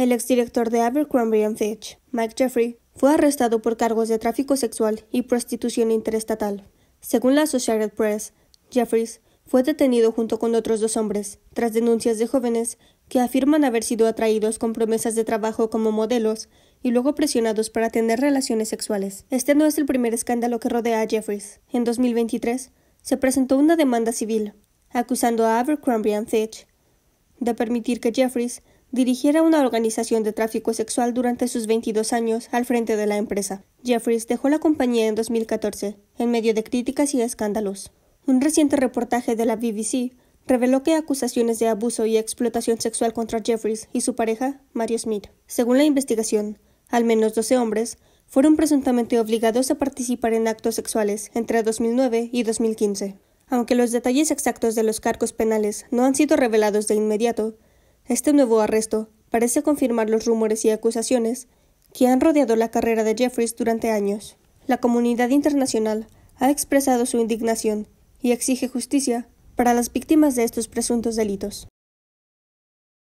El exdirector de Abercrombie Fitch, Mike Jeffrey, fue arrestado por cargos de tráfico sexual y prostitución interestatal. Según la Associated Press, Jeffries fue detenido junto con otros dos hombres, tras denuncias de jóvenes que afirman haber sido atraídos con promesas de trabajo como modelos y luego presionados para tener relaciones sexuales. Este no es el primer escándalo que rodea a Jeffries. En 2023, se presentó una demanda civil, acusando a Abercrombie Fitch de permitir que Jeffries dirigiera una organización de tráfico sexual durante sus 22 años al frente de la empresa. Jeffries dejó la compañía en 2014, en medio de críticas y escándalos. Un reciente reportaje de la BBC reveló que acusaciones de abuso y explotación sexual contra Jeffries y su pareja, Mario Smith. Según la investigación, al menos 12 hombres fueron presuntamente obligados a participar en actos sexuales entre 2009 y 2015. Aunque los detalles exactos de los cargos penales no han sido revelados de inmediato, este nuevo arresto parece confirmar los rumores y acusaciones que han rodeado la carrera de Jeffries durante años. La comunidad internacional ha expresado su indignación y exige justicia para las víctimas de estos presuntos delitos.